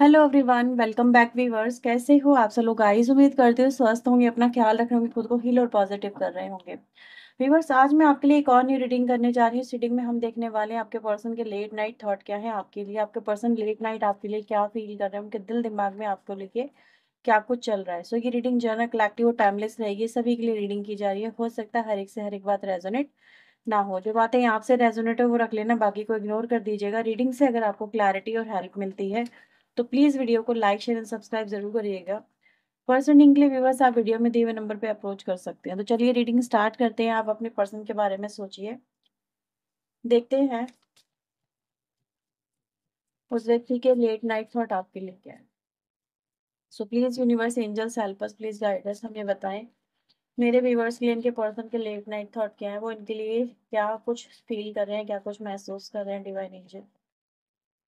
Hello everyone welcome back viewers कैसे हो आप सब लोग आइज उम्मीद करते हो स्वस्थ होंगे अपना ख्याल रख रहे होंगे खुद को हील और पॉजिटिव कर रहे होंगे वीवर्स आज मैं आपके लिए एक और न्यू रीडिंग करने जा रही हूँ रीडिंग में हम देखने वाले हैं आपके पर्सन के लेट नाइट थॉट क्या है आपके लिए आपके पर्सन लेट नाइट आपके लिए क्या फील कर रहे हैं उनके दिल दिमाग में आपको लेके क्या कुछ चल रहा है सो so, ये रीडिंग जनरल कलेक्टिव और टाइमलेस रहेगी सभी के लिए रीडिंग की जा रही है हो सकता है हर एक से हर एक बात रेजोनेट ना हो जो बातें आपसे रेजोनेट है वो रख लेना बाकी को इग्नोर कर दीजिएगा रीडिंग से अगर आपको क्लैरिटी और हेल्प मिलती है तो प्लीज़ वीडियो को लाइक शेयर एंड सब्सक्राइब जरूर करिएगा पर्सन रीडिंग के लिए व्यूवर्स आप वीडियो में दिए हुए नंबर पर अप्रोच कर सकते हैं तो चलिए रीडिंग स्टार्ट करते हैं आप अपने पर्सन के बारे में सोचिए देखते हैं उस व्यक्ति के लेट नाइट थॉट आपके लिए क्या है so please universe angels help us please guiders हमें बताएं मेरे व्यूवर्स के लिए इनके पर्सन के लेट नाइट थॉट क्या है वो इनके लिए क्या कुछ फील कर रहे हैं क्या कुछ महसूस कर रहे हैं डिवाइन एंजल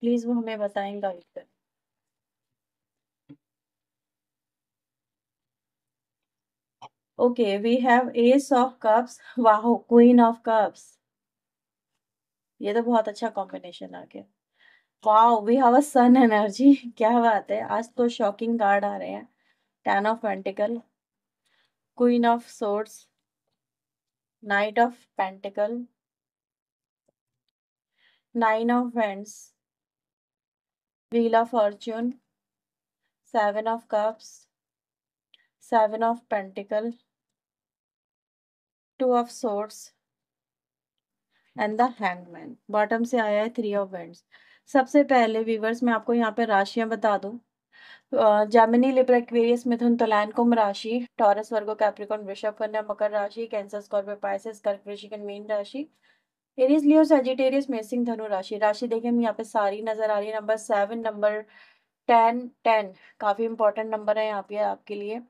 प्लीज वो हमें बताएं गाइड करें Okay, we have ace of cups. Wow, queen of cups. ये तो बहुत अच्छा कॉम्बिनेशन आ गया wow we have a sun energy क्या बात है आज तो शॉकिंग कार्ड आ रहे हैं ten of pentacle queen of swords knight of pentacle nine of wands wheel of fortune seven of cups seven of pentacle two of swords and the hangman bottom से आया है थ्री ऑफ वेंड्स सबसे पहले viewers मैं आपको यहाँ पे राशियां बता दू जैमिनी लिब्र एक्वेरियस मिथुन तुलैन कुंभ राशि टॉरस वर्गो कैप्रिकॉन वृषभ कन्या मकर राशि कैंसर स्कॉर्पियो पाइसेस कर्क वृश्चिकन मीन राशि एरियस लियो सेजिटेरियस मेसिंग धनु राशि राशि देखिए हम यहाँ पे सारी नजर आ रही है number seven number ten ten काफी इंपॉर्टेंट नंबर है यहाँ पे आपके लिए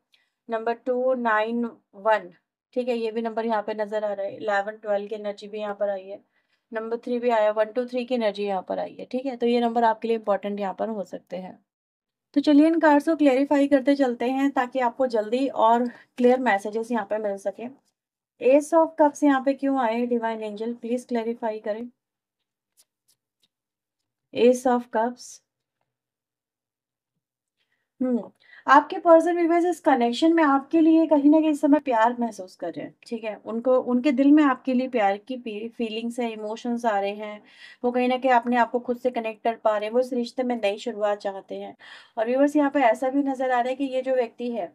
नंबर टू नाइन वन ठीक है ये भी नंबर यहाँ पे नजर आ रहा है इलेवन ट्वेल्व की एनर्जी भी यहाँ पर आई है नंबर थ्री भी आया वन टू थ्री की एनर्जी यहाँ पर आई है ठीक है तो ये नंबर आपके लिए इंपॉर्टेंट यहाँ पर हो सकते हैं तो चलिए इन कार्ड्स को क्लेरिफाई करते चलते हैं ताकि आपको जल्दी और क्लियर मैसेजेस यहाँ पे मिल सके एस ऑफ कप्स यहाँ पे क्यों आए डिवाइन एंजल प्लीज क्लेरिफाई करें एस ऑफ कप्स हम्म आपके पर्सन विवेज इस कनेक्शन में आपके लिए कहीं ना कहीं समय प्यार महसूस कर रहे हैं ठीक है उनको उनके दिल में आपके लिए प्यार की फीलिंग्स है इमोशंस आ रहे हैं वो कहीं ना कहीं अपने आप को खुद से कनेक्ट कर पा रहे हैं वो इस रिश्ते में नई शुरुआत चाहते हैं और व्यूवर्स यहाँ पर ऐसा भी नजर आ रहा है कि ये जो व्यक्ति है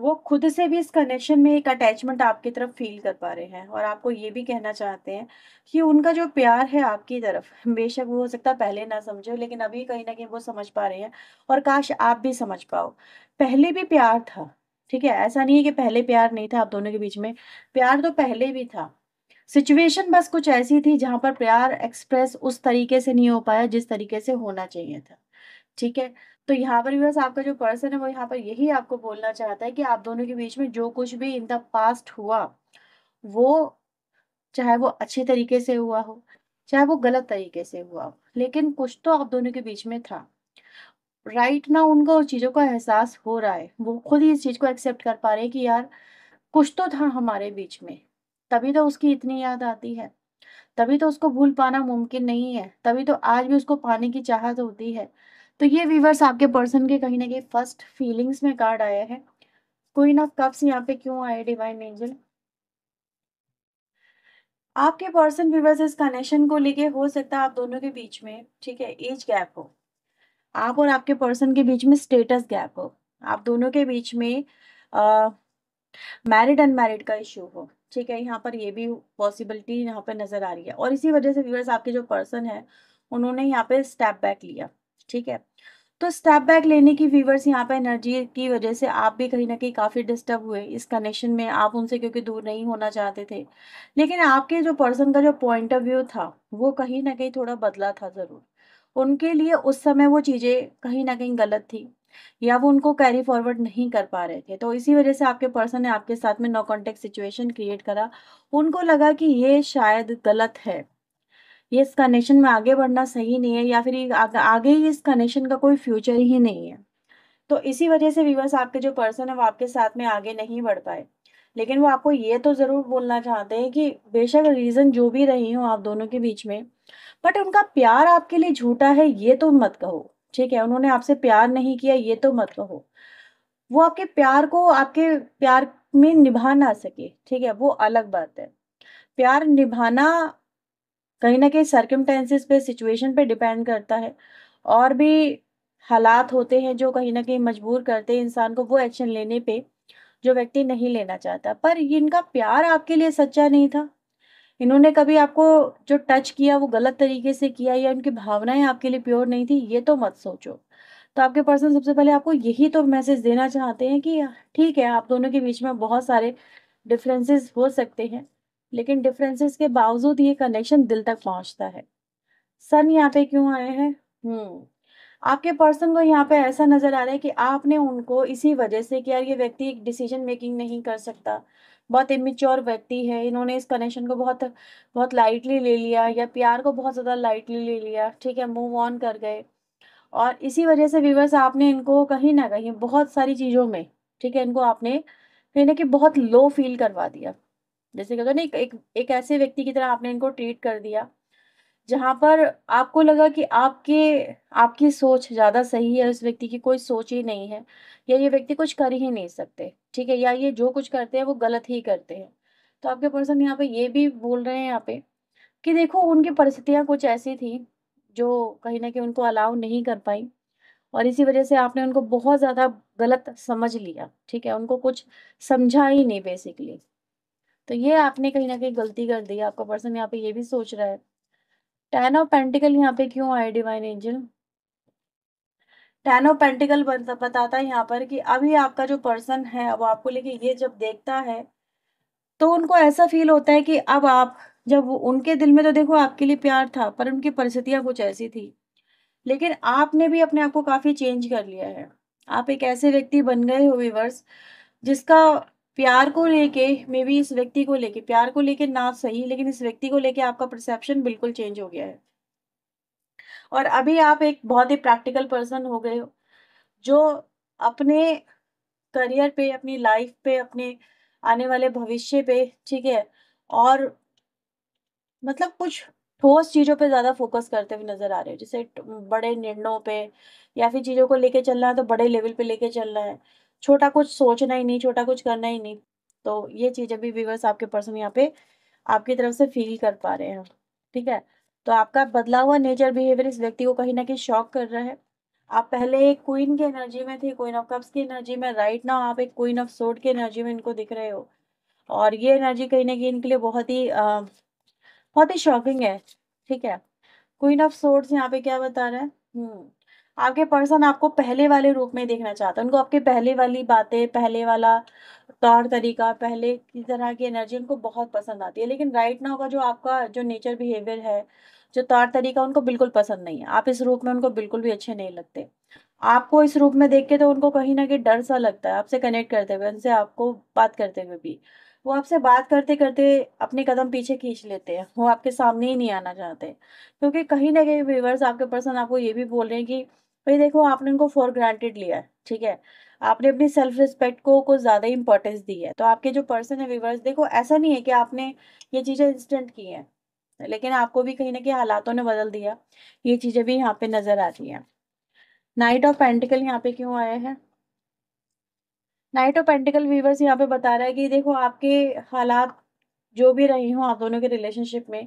वो खुद से भी इस कनेक्शन में एक अटैचमेंट आपकी तरफ फील कर पा रहे हैं और आपको ये भी कहना चाहते हैं कि उनका जो प्यार है आपकी तरफ बेशक वो हो सकता है पहले ना समझे लेकिन अभी कहीं ना कहीं वो समझ पा रहे हैं और काश आप भी समझ पाओ पहले भी प्यार था ठीक है ऐसा नहीं है कि पहले प्यार नहीं था आप दोनों के बीच में प्यार तो पहले भी था सिचुएशन बस कुछ ऐसी थी जहाँ पर प्यार एक्सप्रेस उस तरीके से नहीं हो पाया जिस तरीके से होना चाहिए था ठीक है तो यहाँ पर व्यूअर्स आपका जो पर्सन है वो यहाँ पर यही आपको बोलना चाहता है कि आप दोनों के बीच में जो कुछ भी इन द पास्ट हुआ वो चाहे वो अच्छे तरीके से हुआ हो चाहे वो गलत तरीके से हुआ हो लेकिन कुछ तो आप दोनों के बीच में था राइट right ना उनको उस चीज़ों का एहसास हो रहा है वो खुद ही इस चीज़ को एक्सेप्ट कर पा रहे हैं कि यार कुछ तो था हमारे बीच में तभी तो उसकी इतनी याद आती है तभी तो उसको भूल पाना मुमकिन नहीं है तभी तो आज भी उसको पाने की चाहत होती है तो ये वीवर्स आपके पर्सन के कहीं ना कहीं फर्स्ट फीलिंग्स में कार्ड आया है क्वीन ऑफ कप्स यहाँ पे क्यों आए डिवाइन एंजल आपके पर्सन वीवर्स इस कनेक्शन को लेके हो सकता है आप दोनों के बीच में ठीक है एज गैप हो आप और आपके पर्सन के बीच में स्टेटस गैप हो आप दोनों के बीच में मैरिड अनमैरिड का इश्यू हो ठीक है यहाँ पर ये भी पॉसिबिलिटी यहाँ पर नज़र आ रही है और इसी वजह से व्यूअर्स आपके जो पर्सन है उन्होंने यहाँ पे स्टेप बैक लिया ठीक है तो स्टेप बैक लेने की व्यूवर्स यहाँ पर एनर्जी की वजह से आप भी कहीं ना कहीं काफ़ी डिस्टर्ब हुए इस कनेक्शन में आप उनसे क्योंकि दूर नहीं होना चाहते थे लेकिन आपके जो पर्सन का जो पॉइंट ऑफ व्यू था वो कहीं ना कहीं थोड़ा बदला था ज़रूर उनके लिए उस समय वो चीज़ें कहीं ना कहीं गलत थी या वो उनको कैरी फॉरवर्ड नहीं कर पा रहे थे तो इसी वजह से आपके पर्सन ने आपके साथ में नो कॉन्टेक्ट सिचुएशन क्रिएट करा उनको लगा कि ये शायद गलत है ये इस कनेक्शन में आगे बढ़ना सही नहीं है या फिर आगे ही इस कनेक्शन का कोई फ्यूचर ही नहीं है तो इसी वजह से विवर्स आपके जो पर्सन है वो आपके साथ में आगे नहीं बढ़ पाए लेकिन वो आपको ये तो ज़रूर बोलना चाहते हैं कि बेशक रीज़न जो भी रही हो आप दोनों के बीच में बट उनका प्यार आपके लिए झूठा है ये तो मत कहो ठीक है उन्होंने आपसे प्यार नहीं किया ये तो मत कहो वो आपके प्यार को आपके प्यार में निभा ना सके ठीक है वो अलग बात है प्यार निभाना कहीं ना कहीं सर्कमटेंसेस पे सिचुएशन पे डिपेंड करता है और भी हालात होते हैं जो कहीं ना कहीं मजबूर करते हैं इंसान को वो एक्शन लेने पे जो व्यक्ति नहीं लेना चाहता पर इनका प्यार आपके लिए सच्चा नहीं था इन्होंने कभी आपको जो टच किया वो गलत तरीके से किया या उनकी भावनाएं आपके लिए प्योर नहीं थी ये तो मत सोचो तो आपके पर्सन सबसे पहले आपको यही तो मैसेज देना चाहते हैं कि ठीक है आप दोनों के बीच में बहुत सारे डिफरेंसेस हो सकते हैं लेकिन डिफरेंसेस के बावजूद ये कनेक्शन दिल तक पहुंचता है सन यहाँ पे क्यों आए हैं हम्म आपके पर्सन को यहाँ पे ऐसा नजर आ रहा है कि आपने उनको इसी वजह से कि यार ये व्यक्ति एक डिसीजन मेकिंग नहीं कर सकता बहुत इमेच्योर व्यक्ति है इन्होंने इस कनेक्शन को बहुत बहुत लाइटली ले लिया या प्यार को बहुत ज़्यादा लाइटली ले लिया ठीक है मूव ऑन कर गए और इसी वजह से व्यूवर्स आपने इनको कहीं ना कहीं बहुत सारी चीज़ों में ठीक है इनको आपने कहीं ना कि बहुत लो फील करवा दिया जैसे कहते ना एक, एक एक ऐसे व्यक्ति की तरह आपने इनको ट्रीट कर दिया जहाँ पर आपको लगा कि आपके आपकी सोच ज़्यादा सही है उस व्यक्ति की कोई सोच ही नहीं है या ये व्यक्ति कुछ कर ही नहीं सकते ठीक है या ये जो कुछ करते हैं वो गलत ही करते हैं तो आपके पर्सन यहाँ पे ये भी बोल रहे हैं यहाँ पे कि देखो उनकी परिस्थितियाँ कुछ ऐसी थी जो कहीं ना कहीं उनको अलाउ नहीं कर पाई और इसी वजह से आपने उनको बहुत ज़्यादा गलत समझ लिया ठीक है उनको कुछ समझा ही नहीं बेसिकली तो ये आपने कहीं ना कहीं गलती कर दी आपका पर्सन यहाँ पे ये भी सोच रहा है टेन ऑफ पेंटिकल यहाँ पे क्यों आए divine angel ten of pentacle बताता है यहाँ पर कि अभी आपका जो पर्सन है वो आपको लेके ये जब देखता है तो उनको ऐसा फील होता है कि अब आप जब उनके दिल में तो देखो आपके लिए प्यार था पर उनकी परिस्थितियां कुछ ऐसी थी लेकिन आपने भी अपने आप को काफ़ी चेंज कर लिया है आप एक ऐसे व्यक्ति बन गए हो विवर्स जिसका प्यार को लेके मे बी इस व्यक्ति को लेके प्यार को लेके ना सही लेकिन इस व्यक्ति को लेके आपका परसेप्शन बिल्कुल चेंज हो गया है और अभी आप एक बहुत ही प्रैक्टिकल पर्सन हो गए हो जो अपने करियर पे अपनी लाइफ पे अपने आने वाले भविष्य पे ठीक है और मतलब कुछ ठोस चीज़ों पे ज़्यादा फोकस करते हुए नज़र आ रहे हो जैसे बड़े निर्णयों पे या फिर चीज़ों को लेके चलना है तो बड़े लेवल पे लेके चलना है छोटा कुछ सोचना ही नहीं छोटा कुछ करना ही नहीं तो ये चीज़ अभी व्यूवर्स आपके पर्सन यहाँ पे आपकी तरफ से फील कर पा रहे हैं ठीक है तो आपका बदला हुआ नेचर बिहेवियर इस व्यक्ति को कहीं ना कहीं शॉक कर रहा है आप पहले एक क्वीन की एनर्जी में थे क्वीन ऑफ कप्स की एनर्जी में राइट ना आप एक क्वीन ऑफ सोड की एनर्जी में इनको दिख रहे हो और ये एनर्जी कहीं ना कहीं इनके लिए बहुत ही आ, बहुत ही शॉकिंग है ठीक है क्वीन ऑफ सोड्स यहाँ पे क्या बता रहा है हम्म आपके पर्सन आपको पहले वाले रूप में देखना चाहते हैं उनको आपके पहले वाली बातें पहले वाला तौर तरीका पहले की तरह की एनर्जी उनको बहुत पसंद आती है लेकिन राइट नाउ का जो आपका जो नेचर बिहेवियर है जो तौर तरीका उनको बिल्कुल पसंद नहीं है आप इस रूप में उनको बिल्कुल भी अच्छे नहीं लगते आपको इस रूप में देख के तो उनको कहीं ना कहीं डर सा लगता है आपसे कनेक्ट करते हुए उनसे आपको बात करते हुए भी वो आपसे बात करते करते अपने कदम पीछे खींच लेते हैं वो आपके सामने ही नहीं आना चाहते क्योंकि कहीं ना कहीं व्यूवर्स आपके पर्सन आपको ये भी बोल रहे हैं कि भाई देखो आपने उनको फॉर ग्रांटेड लिया है ठीक है आपने अपनी सेल्फ रिस्पेक्ट को कुछ ज़्यादा इंपॉर्टेंस दी है तो आपके जो पर्सन है व्यूवर्स देखो ऐसा नहीं है कि आपने ये चीज़ें इंस्टेंट की हैं लेकिन आपको भी कहीं ना कहीं हालातों ने बदल दिया ये चीज़ें भी यहाँ पे नज़र आ रही हैं नाइट ऑफ पेंटिकल यहाँ पे क्यों आया है नाइट ऑफ पेंटिकल व्यूवर्स यहाँ पे बता रहा है कि देखो आपके हालात जो भी रही हों आप दोनों के रिलेशनशिप में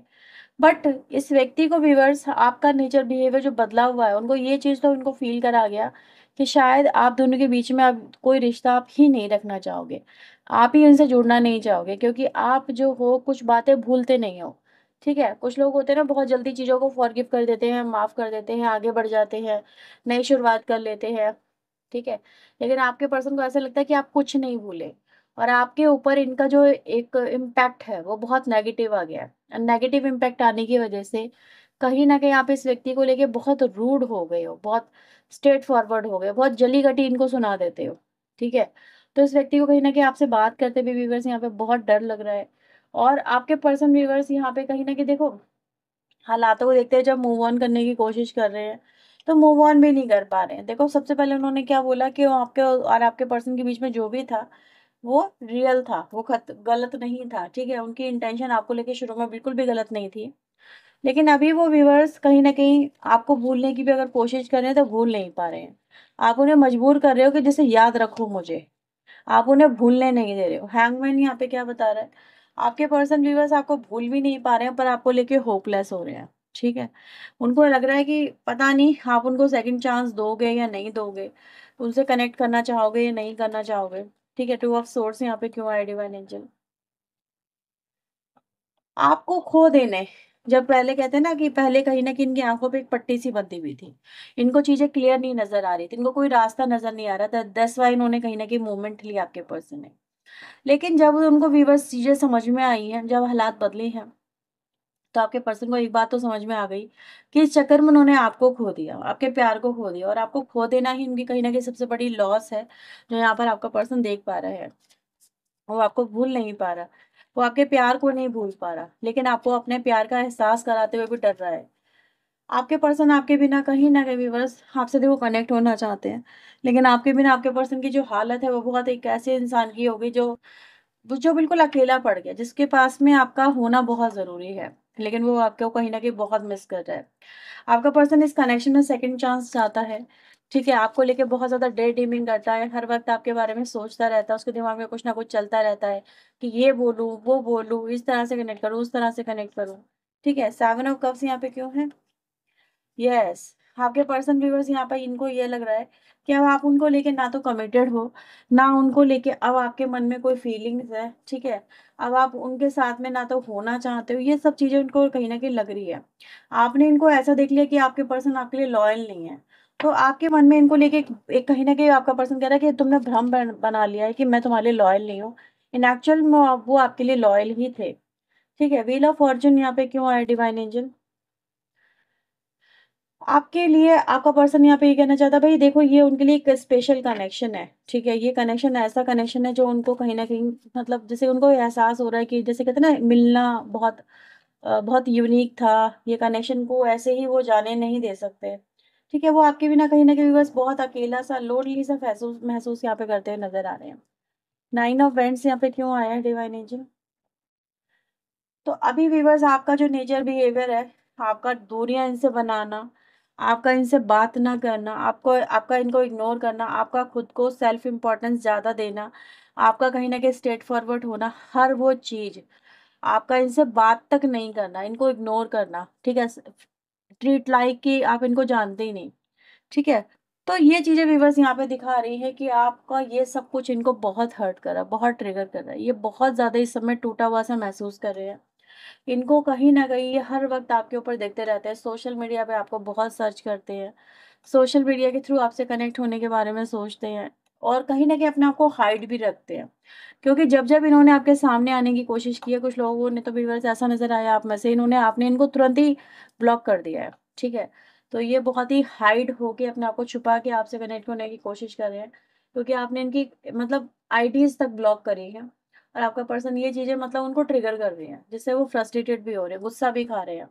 बट इस व्यक्ति को व्यूवर्स आपका नेचर बिहेवियर जो बदला हुआ है उनको ये चीज़ तो उनको फील करा गया कि शायद आप दोनों के बीच में आप कोई रिश्ता आप ही नहीं रखना चाहोगे आप ही उनसे जुड़ना नहीं चाहोगे क्योंकि आप जो हो कुछ बातें भूलते नहीं हो ठीक है कुछ लोग होते हैं ना बहुत जल्दी चीज़ों को फॉरगिव कर देते हैं माफ़ कर देते हैं आगे बढ़ जाते हैं नई शुरुआत कर लेते हैं ठीक है लेकिन आपके पर्सन को ऐसा लगता है कि आप कुछ नहीं भूले और आपके ऊपर इनका जो एक इम्पैक्ट है वो बहुत नेगेटिव आ गया है नेगेटिव इम्पैक्ट आने की वजह से कहीं ना कहीं आप इस व्यक्ति को लेके बहुत रूड हो गए हो बहुत स्ट्रेट फॉरवर्ड हो गए बहुत जली गटी इनको सुना देते हो ठीक है तो इस व्यक्ति को कहीं ना कहीं आपसे बात करते हुए व्यूवर्स यहाँ पे बहुत डर लग रहा है और आपके पर्सन व्यूवर्स यहाँ पे कहीं ना कहीं देखो हालातों को देखते हैं जब मूव ऑन करने की कोशिश कर रहे हैं तो मूव ऑन भी नहीं कर पा रहे हैं देखो सबसे पहले उन्होंने क्या बोला कि आपके और आपके पर्सन के बीच में जो भी था वो रियल था वो खत गलत नहीं था ठीक है उनकी इंटेंशन आपको लेके शुरू में बिल्कुल भी गलत नहीं थी लेकिन अभी वो व्यूवर्स कहीं ना कहीं आपको भूलने की भी अगर कोशिश कर रहे हैं तो भूल नहीं पा रहे हैं आप उन्हें मजबूर कर रहे हो कि जैसे याद रखो मुझे आप उन्हें भूलने नहीं दे रहे हो हैंगमैन यहाँ पे क्या बता रहा है आपके पर्सन व्यूवर्स आपको भूल भी नहीं पा रहे हैं पर आपको लेके होपलेस हो रहे हैं ठीक है उनको लग रहा है कि पता नहीं आप उनको सेकंड चांस दोगे या नहीं दोगे उनसे कनेक्ट करना चाहोगे या नहीं करना चाहोगे ठीक है टू ऑफ सोर्स यहाँ पे क्यों आया डिवाइन एंजल आपको खो देने जब पहले कहते हैं ना कि पहले कहीं ना कि इनकी आंखों पे एक पट्टी सी बंधी हुई थी इनको चीजें क्लियर नहीं नजर आ रही थी इनको कोई रास्ता नजर नहीं आ रहा था दस वाई इन्होंने कहीं ना कहीं मूवमेंट लिया आपके पर्सन ने लेकिन जब उनको वीवर्स चीजें समझ में आई हैं जब हालात बदले हैं तो आपके पर्सन को एक बात तो समझ में आ गई कि इस चक्कर में उन्होंने आपको खो दिया आपके प्यार को खो दिया और आपको खो देना ही उनकी कहीं ना कहीं सबसे बड़ी लॉस है जो यहाँ पर आपका पर्सन देख पा रहा है वो आपको भूल नहीं पा रहा वो आपके प्यार को नहीं भूल पा रहा लेकिन आपको अपने प्यार का एहसास कराते हुए भी डर रहा है आपके पर्सन आपके बिना कहीं ना कहीं बस आपसे देखो कनेक्ट होना चाहते हैं लेकिन आपके बिना आपके पर्सन की जो हालत है वो बहुत एक ऐसे इंसान की होगी जो जो बिल्कुल अकेला पड़ गया जिसके पास में आपका होना बहुत ज़रूरी है लेकिन वो आपको कहीं ना कहीं बहुत मिस कर रहा है आपका पर्सन इस कनेक्शन में सेकंड चांस चाहता है ठीक है आपको लेके बहुत ज़्यादा डे डीमिंग करता है हर वक्त आपके बारे में सोचता रहता है उसके दिमाग में कुछ ना कुछ चलता रहता है कि ये बोलूँ वो बोलूँ इस तरह से कनेक्ट करूँ उस तरह से कनेक्ट करूँ ठीक है सेवन ऑफ कप्स यहाँ पे क्यों है यस आपके पर्सन व्यूवर्स यहाँ पर इनको ये लग रहा है कि अब आप उनको लेके ना तो कमिटेड हो ना उनको लेके अब आपके मन में कोई फीलिंग्स है ठीक है अब आप उनके साथ में ना तो होना चाहते हो ये सब चीज़ें उनको कहीं ना कहीं लग रही है आपने इनको ऐसा देख लिया कि आपके पर्सन आपके लिए लॉयल नहीं है तो आपके मन में इनको लेके एक कहीं ना कहीं आपका पर्सन कह रहा है कि तुमने भ्रम बना लिया है कि मैं तुम्हारे लिए लॉयल नहीं हूँ इन एक्चुअल वो आपके लिए लॉयल ही थे ठीक है व्हील ऑफ फॉर्चून यहाँ पे क्यों आया डिवाइन इंजन आपके लिए आपका पर्सन यहाँ पे ये कहना चाहता है भाई देखो ये उनके लिए एक स्पेशल कनेक्शन है ठीक है ये कनेक्शन ऐसा कनेक्शन है जो उनको कहीं ना कहीं मतलब जैसे उनको एहसास हो रहा है कि जैसे कहते ना मिलना बहुत बहुत यूनिक था ये कनेक्शन को ऐसे ही वो जाने नहीं दे सकते ठीक है वो आपके बिना कहीं ना कहीं बस बहुत अकेला सा लोनली सा महसूस महसूस यहाँ पे करते हुए नजर आ रहे हैं नाइन ऑफ वेंट्स यहाँ पे क्यों आया है डिवाइन एंजल तो अभी व्यूवर्स आपका जो नेचर बिहेवियर है आपका दूरियां इनसे बनाना आपका इनसे बात ना करना आपको आपका इनको इग्नोर करना आपका खुद को सेल्फ इम्पोर्टेंस ज़्यादा देना आपका कहीं ना कहीं स्ट्रेट फॉरवर्ड होना हर वो चीज़ आपका इनसे बात तक नहीं करना इनको इग्नोर करना ठीक है ट्रीट लाइक कि आप इनको जानते ही नहीं ठीक है तो ये चीज़ें व्यूवर्स यहाँ पे दिखा रही है कि आपका ये सब कुछ इनको बहुत हर्ट कर रहा है बहुत ट्रिगर कर रहा है ये बहुत ज़्यादा इस समय टूटा हुआ सा महसूस कर रहे हैं इनको कहीं ना कहीं ये हर वक्त आपके ऊपर देखते रहते हैं सोशल मीडिया पे आपको बहुत सर्च करते हैं सोशल मीडिया के थ्रू आपसे कनेक्ट होने के बारे में सोचते हैं और कहीं ना कहीं अपने आप को हाइड भी रखते हैं क्योंकि जब जब इन्होंने आपके सामने आने की कोशिश की है कुछ लोगों ने तो से ऐसा नज़र आया आप में से इन्होंने आपने इनको तुरंत ही ब्लॉक कर दिया है ठीक है तो ये बहुत ही हाइड होके अपने आप को छुपा के आपसे कनेक्ट होने की कोशिश कर रहे हैं क्योंकि आपने इनकी मतलब आईडीज तक ब्लॉक करी है और आपका पर्सन ये चीज़ें मतलब उनको ट्रिगर कर रही हैं जिससे वो फ्रस्ट्रेटेड भी हो रहे हैं गुस्सा भी खा रहे हैं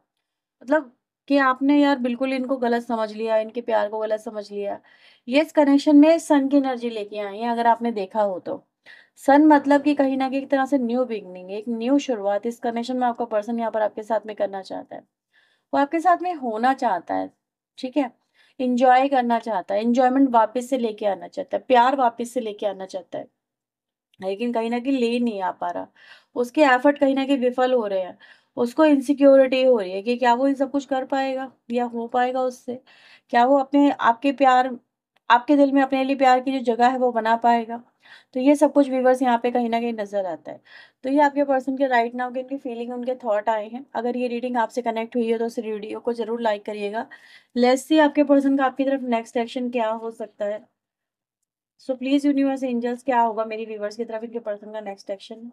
मतलब कि आपने यार बिल्कुल इनको गलत समझ लिया इनके प्यार को गलत समझ लिया ये इस कनेक्शन में सन की एनर्जी लेके आई है अगर आपने देखा हो तो सन मतलब कि कहीं ना कहीं एक तरह से न्यू बिगनिंग एक न्यू शुरुआत इस कनेक्शन में आपका पर्सन यहाँ पर आपके साथ में करना चाहता है वो आपके साथ में होना चाहता है ठीक है इंजॉय करना चाहता है इंजॉयमेंट वापस से लेके आना चाहता है प्यार वापस से लेके आना चाहता है लेकिन कहीं ना कहीं ले नहीं आ पा रहा। उसके एफ़र्ट कहीं ना कहीं विफल हो रहे हैं। उसको इनसिक्योरिटी हो रही है कि क्या वो ये सब कुछ कर पाएगा या हो पाएगा उससे? क्या वो अपने आपके प्यार आपके दिल में अपने लिए प्यार की जो जगह है वो बना पाएगा? तो ये सब कुछ व्यूवर्स यहाँ पे कहीं ना कहीं नज़र आता है। तो ये आपके पर्सन के राइट नाउ के उनकी फ़ीलिंग, उनके थॉट आए हैं। अगर ये रीडिंग आपसे कनेक्ट हुई है तो उस वीडियो को ज़रूर लाइक करिएगा। लेस सी आपके पर्सन का आपकी तरफ नेक्स्ट एक्शन क्या हो सकता है। सो प्लीज यूनिवर्स एंजल्स क्या होगा मेरी व्यूवर्स की तरफ इनके पर्सन का नेक्स्ट एक्शन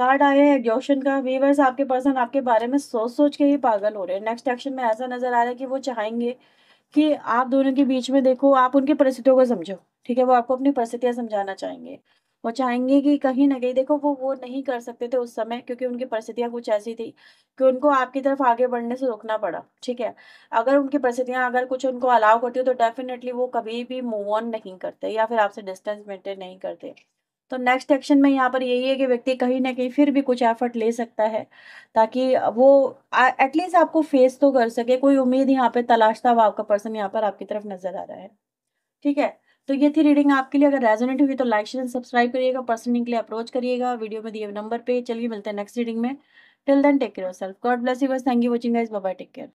कार्ड आया है एग्जॉशन का व्यूवर्स आपके पर्सन आपके बारे में सोच सोच के ही पागल हो रहे हैं नेक्स्ट एक्शन में ऐसा नजर आ रहा है कि वो चाहेंगे कि आप दोनों के बीच में देखो आप उनकी परिस्थितियों को समझो ठीक है वो आपको अपनी परिस्थितियां समझाना चाहेंगे वो चाहेंगे कि कहीं ना कहीं देखो वो वो नहीं कर सकते थे उस समय क्योंकि उनकी परिस्थितियाँ कुछ ऐसी थी कि उनको आपकी तरफ आगे बढ़ने से रोकना पड़ा ठीक है अगर उनकी परिस्थितियाँ अगर कुछ उनको अलाव करती हो तो डेफिनेटली वो कभी भी मूव ऑन नहीं करते या फिर आपसे डिस्टेंस मेंटेन नहीं करते तो नेक्स्ट एक्शन में यहाँ पर यही है कि व्यक्ति कहीं ना कहीं फिर भी कुछ एफर्ट ले सकता है ताकि वो एटलीस्ट आपको फेस तो कर सके कोई उम्मीद यहाँ पे तलाशता हुआ आपका पर्सन यहाँ पर आपकी तरफ नजर आ रहा है ठीक है तो ये थी रीडिंग आपके लिए अगर रेजोनेट हुई तो लाइक शेयर सब्सक्राइब करिएगा पर्सनली के लिए अप्रोच करिएगा वीडियो में दिए नंबर पे चलिए मिलते हैं नेक्स्ट रीडिंग में till then take care self God bless you बस thank you watching guys bye take care